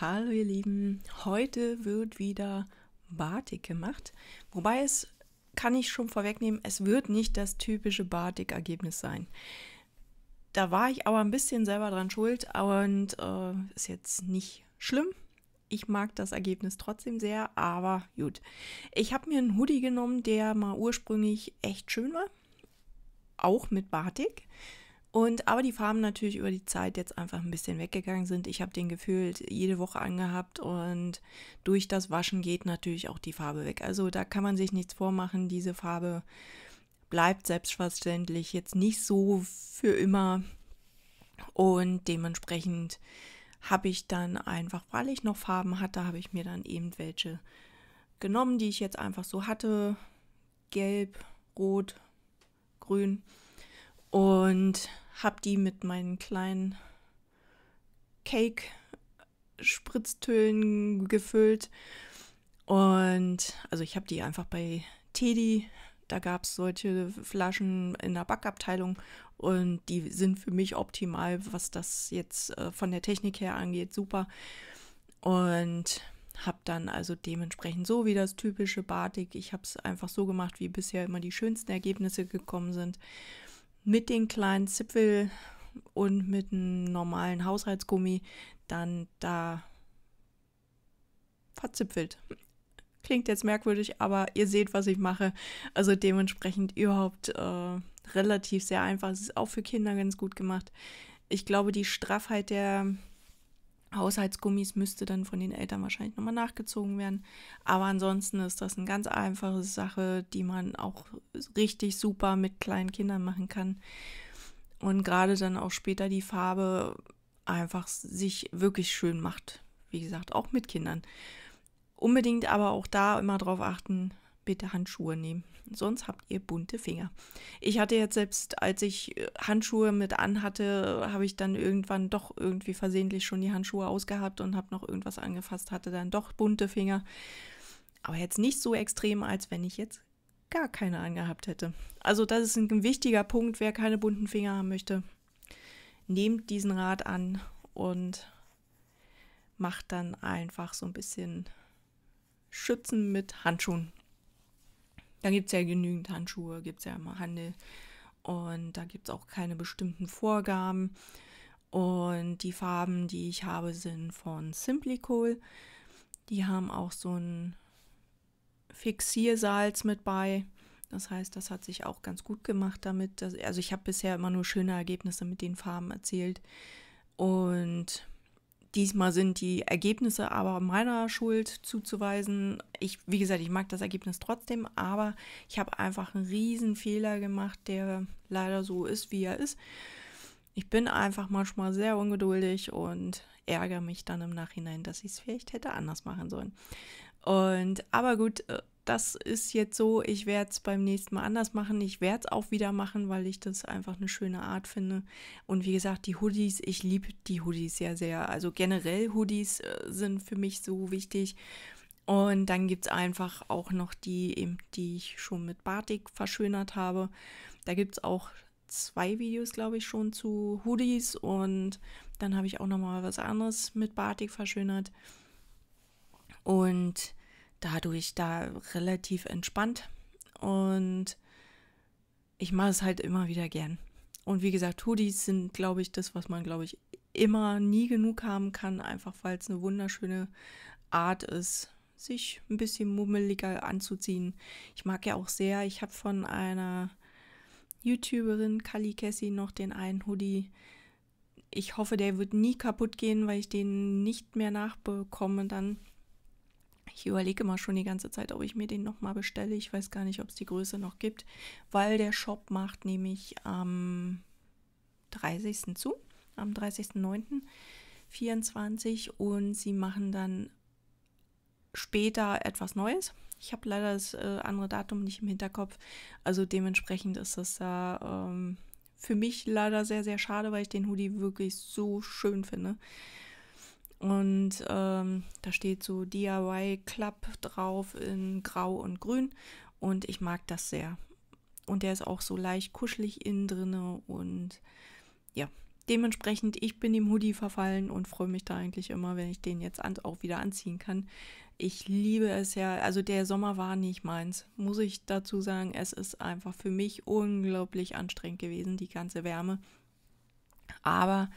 Hallo ihr Lieben, heute wird wieder Batik gemacht, wobei es kann ich schon vorwegnehmen, es wird nicht das typische Batik-Ergebnis sein. Da war ich aber ein bisschen selber dran schuld und äh, ist jetzt nicht schlimm. Ich mag das Ergebnis trotzdem sehr, aber gut. Ich habe mir einen Hoodie genommen, der mal ursprünglich echt schön war, auch mit Batik. Und aber die Farben natürlich über die Zeit jetzt einfach ein bisschen weggegangen sind. Ich habe den gefühlt jede Woche angehabt und durch das Waschen geht natürlich auch die Farbe weg. Also da kann man sich nichts vormachen. Diese Farbe bleibt selbstverständlich jetzt nicht so für immer. Und dementsprechend habe ich dann einfach, weil ich noch Farben hatte, habe ich mir dann eben welche genommen, die ich jetzt einfach so hatte. Gelb, Rot, Grün und habe die mit meinen kleinen Cake-Spritztölen gefüllt. Und also ich habe die einfach bei Teddy, da gab es solche Flaschen in der Backabteilung und die sind für mich optimal, was das jetzt äh, von der Technik her angeht, super. Und habe dann also dementsprechend so wie das typische Batik, ich habe es einfach so gemacht, wie bisher immer die schönsten Ergebnisse gekommen sind mit den kleinen Zipfel und mit einem normalen Haushaltsgummi dann da verzipfelt. Klingt jetzt merkwürdig, aber ihr seht, was ich mache. Also dementsprechend überhaupt äh, relativ sehr einfach. Es ist auch für Kinder ganz gut gemacht. Ich glaube, die Straffheit der Haushaltsgummis müsste dann von den Eltern wahrscheinlich nochmal nachgezogen werden. Aber ansonsten ist das eine ganz einfache Sache, die man auch richtig super mit kleinen Kindern machen kann. Und gerade dann auch später die Farbe einfach sich wirklich schön macht. Wie gesagt, auch mit Kindern. Unbedingt aber auch da immer drauf achten, bitte Handschuhe nehmen, sonst habt ihr bunte Finger. Ich hatte jetzt selbst, als ich äh, Handschuhe mit anhatte, habe ich dann irgendwann doch irgendwie versehentlich schon die Handschuhe ausgehabt und habe noch irgendwas angefasst, hatte dann doch bunte Finger. Aber jetzt nicht so extrem, als wenn ich jetzt gar keine angehabt hätte. Also das ist ein wichtiger Punkt, wer keine bunten Finger haben möchte. Nehmt diesen Rat an und macht dann einfach so ein bisschen Schützen mit Handschuhen. Da gibt es ja genügend Handschuhe, gibt es ja immer Handel. Und da gibt es auch keine bestimmten Vorgaben. Und die Farben, die ich habe, sind von Simplicol. Die haben auch so ein Fixiersalz mit bei. Das heißt, das hat sich auch ganz gut gemacht damit. also ich habe bisher immer nur schöne Ergebnisse mit den Farben erzielt. Und Diesmal sind die Ergebnisse aber meiner Schuld zuzuweisen. Ich, wie gesagt, ich mag das Ergebnis trotzdem, aber ich habe einfach einen riesen Fehler gemacht, der leider so ist, wie er ist. Ich bin einfach manchmal sehr ungeduldig und ärgere mich dann im Nachhinein, dass ich es vielleicht hätte anders machen sollen. Und aber gut, äh, das ist jetzt so. Ich werde es beim nächsten Mal anders machen. Ich werde es auch wieder machen, weil ich das einfach eine schöne Art finde. Und wie gesagt, die Hoodies, ich liebe die Hoodies sehr, sehr. Also generell Hoodies äh, sind für mich so wichtig. Und dann gibt es einfach auch noch die, eben, die ich schon mit Batik verschönert habe. Da gibt es auch zwei Videos, glaube ich, schon zu Hoodies. Und dann habe ich auch nochmal was anderes mit Batik verschönert und dadurch da relativ entspannt und ich mache es halt immer wieder gern. Und wie gesagt, Hoodies sind, glaube ich, das, was man, glaube ich, immer nie genug haben kann, einfach weil es eine wunderschöne Art ist, sich ein bisschen mummeliger anzuziehen. Ich mag ja auch sehr, ich habe von einer YouTuberin, Kali Cassie, noch den einen Hoodie. Ich hoffe, der wird nie kaputt gehen, weil ich den nicht mehr nachbekomme dann. Ich überlege mal schon die ganze Zeit, ob ich mir den nochmal bestelle. Ich weiß gar nicht, ob es die Größe noch gibt, weil der Shop macht nämlich am 30. zu, am 30.09.24 und sie machen dann später etwas Neues. Ich habe leider das äh, andere Datum nicht im Hinterkopf. Also dementsprechend ist das da ähm, für mich leider sehr, sehr schade, weil ich den Hoodie wirklich so schön finde. Und ähm, da steht so DIY Club drauf in Grau und Grün. Und ich mag das sehr. Und der ist auch so leicht kuschelig innen drin. Und ja, dementsprechend, ich bin dem Hoodie verfallen und freue mich da eigentlich immer, wenn ich den jetzt an, auch wieder anziehen kann. Ich liebe es ja, also der Sommer war nicht meins, muss ich dazu sagen. Es ist einfach für mich unglaublich anstrengend gewesen, die ganze Wärme. Aber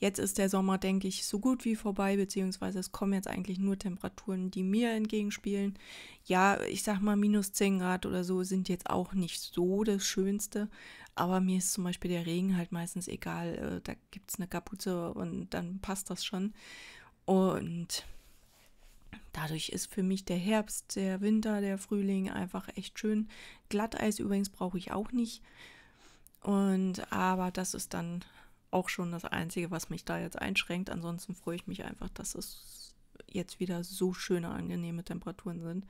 Jetzt ist der Sommer, denke ich, so gut wie vorbei, beziehungsweise es kommen jetzt eigentlich nur Temperaturen, die mir entgegenspielen. Ja, ich sag mal, minus 10 Grad oder so sind jetzt auch nicht so das Schönste, aber mir ist zum Beispiel der Regen halt meistens egal. Äh, da gibt es eine Kapuze und dann passt das schon. Und dadurch ist für mich der Herbst, der Winter, der Frühling einfach echt schön. Glatteis übrigens brauche ich auch nicht. Und aber das ist dann auch schon das Einzige, was mich da jetzt einschränkt. Ansonsten freue ich mich einfach, dass es jetzt wieder so schöne, angenehme Temperaturen sind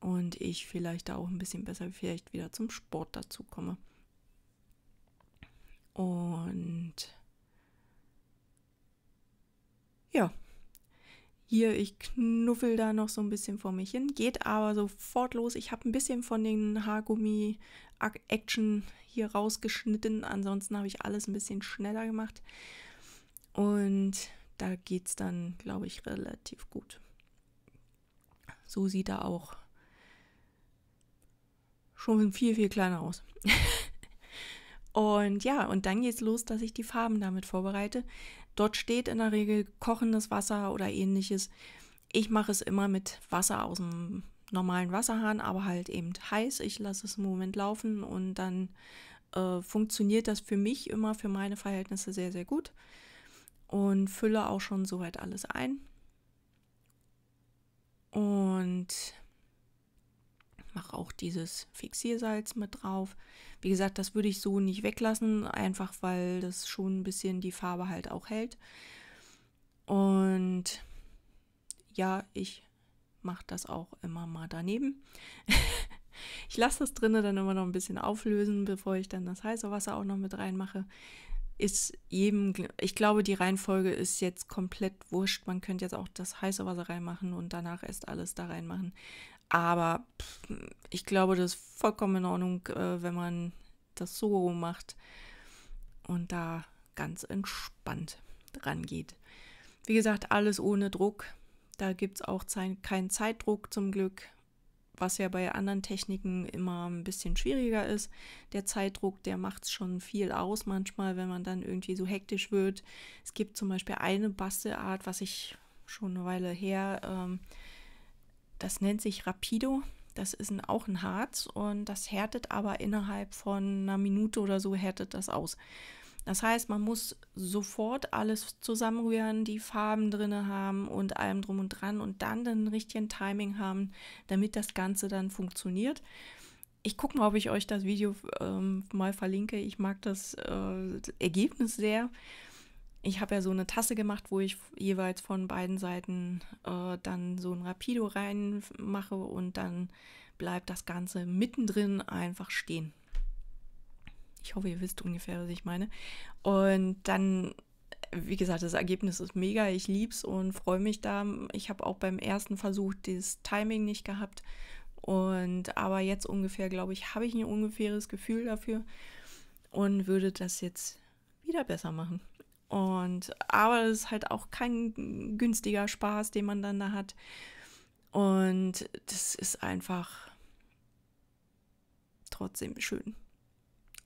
und ich vielleicht da auch ein bisschen besser vielleicht wieder zum Sport dazu komme. Und ja, hier, ich knuffel da noch so ein bisschen vor mich hin, geht aber sofort los. Ich habe ein bisschen von den Haargummi, Action hier rausgeschnitten. Ansonsten habe ich alles ein bisschen schneller gemacht. Und da geht es dann, glaube ich, relativ gut. So sieht er auch schon viel, viel kleiner aus. und ja, und dann geht es los, dass ich die Farben damit vorbereite. Dort steht in der Regel kochendes Wasser oder ähnliches. Ich mache es immer mit Wasser aus dem normalen Wasserhahn, aber halt eben heiß. Ich lasse es im Moment laufen und dann äh, funktioniert das für mich immer, für meine Verhältnisse sehr, sehr gut. Und fülle auch schon soweit alles ein. Und mache auch dieses Fixiersalz mit drauf. Wie gesagt, das würde ich so nicht weglassen, einfach weil das schon ein bisschen die Farbe halt auch hält. Und ja, ich mache das auch immer mal daneben. ich lasse das drinnen dann immer noch ein bisschen auflösen, bevor ich dann das heiße Wasser auch noch mit reinmache. Ist jedem, ich glaube, die Reihenfolge ist jetzt komplett wurscht. Man könnte jetzt auch das heiße Wasser reinmachen und danach erst alles da reinmachen. Aber pff, ich glaube, das ist vollkommen in Ordnung, äh, wenn man das so macht und da ganz entspannt rangeht. Wie gesagt, alles ohne Druck. Da gibt es auch keinen Zeitdruck zum Glück, was ja bei anderen Techniken immer ein bisschen schwieriger ist. Der Zeitdruck, der macht schon viel aus manchmal, wenn man dann irgendwie so hektisch wird. Es gibt zum Beispiel eine Bastelart, was ich schon eine Weile her, ähm, das nennt sich Rapido. Das ist ein, auch ein Harz und das härtet aber innerhalb von einer Minute oder so härtet das aus. Das heißt, man muss sofort alles zusammenrühren, die Farben drin haben und allem drum und dran und dann den richtigen Timing haben, damit das Ganze dann funktioniert. Ich gucke mal, ob ich euch das Video ähm, mal verlinke. Ich mag das, äh, das Ergebnis sehr. Ich habe ja so eine Tasse gemacht, wo ich jeweils von beiden Seiten äh, dann so ein Rapido reinmache und dann bleibt das Ganze mittendrin einfach stehen. Ich hoffe, ihr wisst ungefähr, was ich meine. Und dann, wie gesagt, das Ergebnis ist mega. Ich liebe es und freue mich da. Ich habe auch beim ersten Versuch das Timing nicht gehabt. Und aber jetzt ungefähr, glaube ich, habe ich ein ungefähres Gefühl dafür und würde das jetzt wieder besser machen. Und aber es ist halt auch kein günstiger Spaß, den man dann da hat. Und das ist einfach trotzdem schön.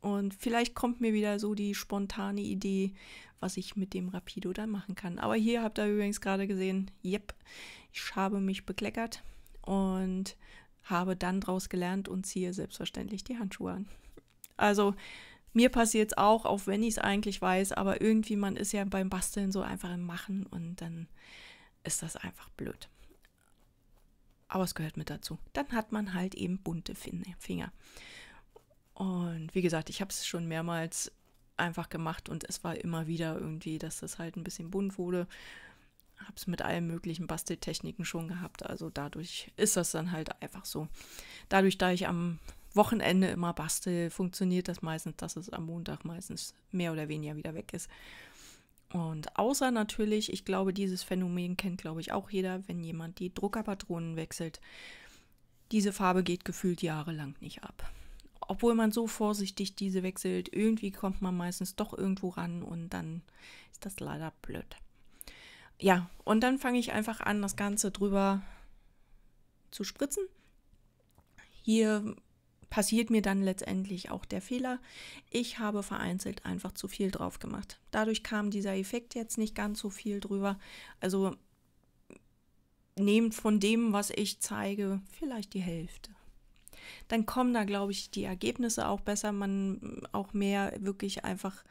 Und vielleicht kommt mir wieder so die spontane Idee, was ich mit dem Rapido dann machen kann. Aber hier habt ihr übrigens gerade gesehen, yep, ich habe mich bekleckert und habe dann draus gelernt und ziehe selbstverständlich die Handschuhe an. Also mir passiert es auch, auch wenn ich es eigentlich weiß, aber irgendwie man ist ja beim Basteln so einfach im Machen und dann ist das einfach blöd. Aber es gehört mit dazu. Dann hat man halt eben bunte Finger. Und wie gesagt, ich habe es schon mehrmals einfach gemacht und es war immer wieder irgendwie, dass das halt ein bisschen bunt wurde. Habe es mit allen möglichen Basteltechniken schon gehabt. Also dadurch ist das dann halt einfach so. Dadurch, da ich am Wochenende immer bastel, funktioniert das meistens, dass es am Montag meistens mehr oder weniger wieder weg ist. Und außer natürlich, ich glaube, dieses Phänomen kennt, glaube ich, auch jeder, wenn jemand die Druckerpatronen wechselt. Diese Farbe geht gefühlt jahrelang nicht ab obwohl man so vorsichtig diese wechselt, irgendwie kommt man meistens doch irgendwo ran und dann ist das leider blöd. Ja, und dann fange ich einfach an, das Ganze drüber zu spritzen. Hier passiert mir dann letztendlich auch der Fehler. Ich habe vereinzelt einfach zu viel drauf gemacht. Dadurch kam dieser Effekt jetzt nicht ganz so viel drüber. Also nehmt von dem, was ich zeige, vielleicht die Hälfte dann kommen da, glaube ich, die Ergebnisse auch besser, man auch mehr wirklich einfach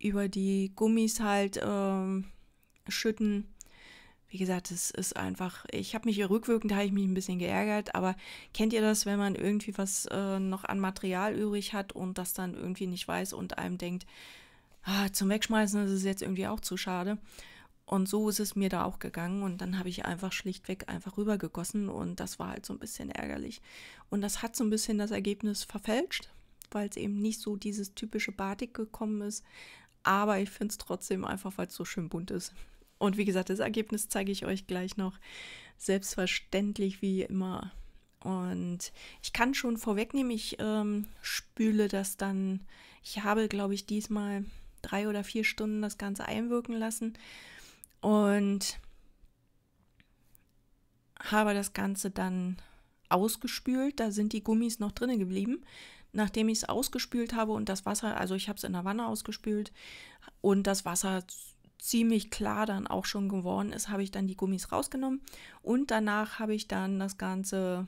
über die Gummis halt ähm, schütten. Wie gesagt, es ist einfach, ich habe mich hier rückwirkend, habe ich mich ein bisschen geärgert, aber kennt ihr das, wenn man irgendwie was äh, noch an Material übrig hat und das dann irgendwie nicht weiß und einem denkt, ah, zum Wegschmeißen ist es jetzt irgendwie auch zu schade. Und so ist es mir da auch gegangen und dann habe ich einfach schlichtweg einfach rübergegossen und das war halt so ein bisschen ärgerlich. Und das hat so ein bisschen das Ergebnis verfälscht, weil es eben nicht so dieses typische Batik gekommen ist. Aber ich finde es trotzdem einfach, weil es so schön bunt ist. Und wie gesagt, das Ergebnis zeige ich euch gleich noch. Selbstverständlich wie immer. Und ich kann schon vorwegnehmen, ich ähm, spüle das dann. Ich habe, glaube ich, diesmal drei oder vier Stunden das Ganze einwirken lassen. Und habe das Ganze dann ausgespült. Da sind die Gummis noch drin geblieben. Nachdem ich es ausgespült habe und das Wasser, also ich habe es in der Wanne ausgespült und das Wasser ziemlich klar dann auch schon geworden ist, habe ich dann die Gummis rausgenommen und danach habe ich dann das Ganze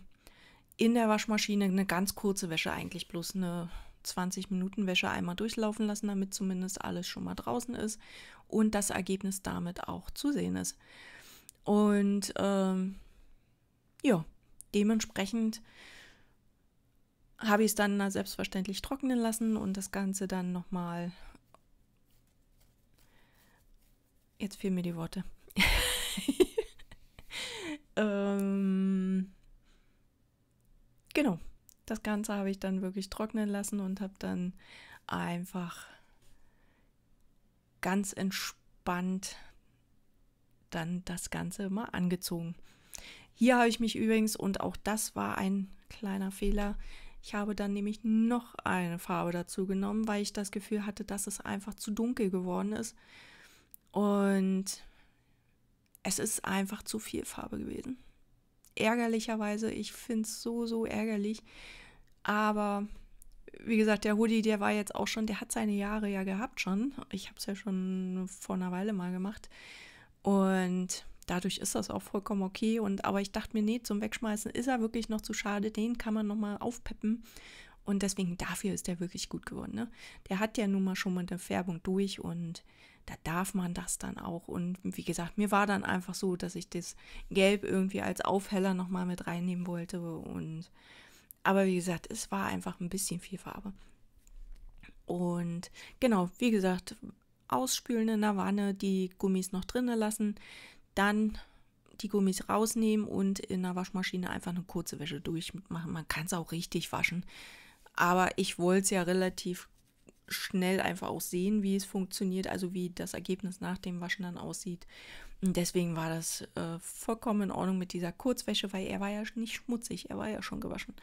in der Waschmaschine eine ganz kurze Wäsche, eigentlich bloß eine 20 Minuten Wäsche einmal durchlaufen lassen, damit zumindest alles schon mal draußen ist und das Ergebnis damit auch zu sehen ist. Und ähm, ja, dementsprechend habe ich es dann selbstverständlich trocknen lassen und das Ganze dann nochmal. Jetzt fehlen mir die Worte. ähm, Das Ganze habe ich dann wirklich trocknen lassen und habe dann einfach ganz entspannt dann das Ganze mal angezogen. Hier habe ich mich übrigens, und auch das war ein kleiner Fehler, ich habe dann nämlich noch eine Farbe dazu genommen, weil ich das Gefühl hatte, dass es einfach zu dunkel geworden ist. Und es ist einfach zu viel Farbe gewesen ärgerlicherweise. Ich finde es so, so ärgerlich. Aber wie gesagt, der Hoodie, der war jetzt auch schon, der hat seine Jahre ja gehabt schon. Ich habe es ja schon vor einer Weile mal gemacht. Und dadurch ist das auch vollkommen okay. Und aber ich dachte mir, nee, zum Wegschmeißen ist er wirklich noch zu schade. Den kann man nochmal aufpeppen. Und deswegen dafür ist der wirklich gut geworden. Ne? Der hat ja nun mal schon mal eine Färbung durch und da darf man das dann auch. Und wie gesagt, mir war dann einfach so, dass ich das Gelb irgendwie als Aufheller nochmal mit reinnehmen wollte. Und aber wie gesagt, es war einfach ein bisschen viel Farbe. Und genau, wie gesagt, ausspülen in der Wanne, die Gummis noch drinnen lassen, dann die Gummis rausnehmen und in der Waschmaschine einfach eine kurze Wäsche durchmachen. Man kann es auch richtig waschen. Aber ich wollte es ja relativ schnell einfach auch sehen, wie es funktioniert, also wie das Ergebnis nach dem Waschen dann aussieht. Und deswegen war das äh, vollkommen in Ordnung mit dieser Kurzwäsche, weil er war ja nicht schmutzig, er war ja schon gewaschen.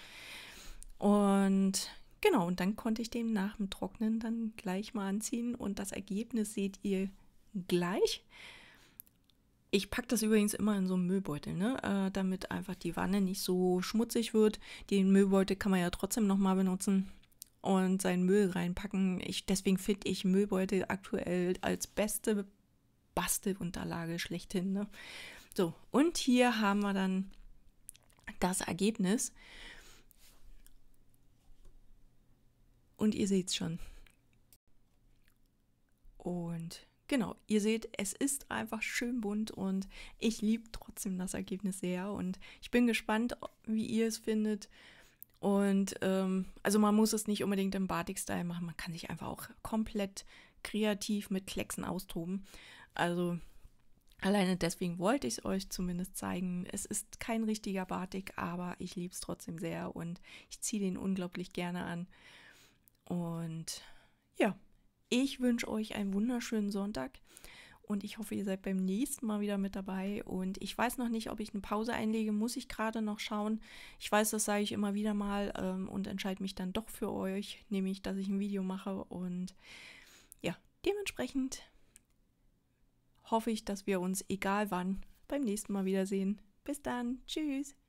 Und genau, und dann konnte ich den nach dem Trocknen dann gleich mal anziehen und das Ergebnis seht ihr gleich. Ich packe das übrigens immer in so einen Müllbeutel, ne? Äh, damit einfach die Wanne nicht so schmutzig wird. Den Müllbeutel kann man ja trotzdem nochmal benutzen und seinen Müll reinpacken. Ich, deswegen finde ich Müllbeutel aktuell als beste Bastelunterlage schlechthin. Ne? So, und hier haben wir dann das Ergebnis. Und ihr seht es schon. Und genau, ihr seht, es ist einfach schön bunt und ich liebe trotzdem das Ergebnis sehr und ich bin gespannt, wie ihr es findet. Und ähm, also man muss es nicht unbedingt im Batik-Style machen, man kann sich einfach auch komplett kreativ mit Klecksen austoben. Also alleine deswegen wollte ich es euch zumindest zeigen. Es ist kein richtiger Batik, aber ich liebe es trotzdem sehr und ich ziehe den unglaublich gerne an. Und ja. Ich wünsche euch einen wunderschönen Sonntag und ich hoffe, ihr seid beim nächsten Mal wieder mit dabei. Und ich weiß noch nicht, ob ich eine Pause einlege, muss ich gerade noch schauen. Ich weiß, das sage ich immer wieder mal ähm, und entscheide mich dann doch für euch, nämlich, dass ich ein Video mache. Und ja, dementsprechend hoffe ich, dass wir uns egal wann beim nächsten Mal wiedersehen. Bis dann, tschüss.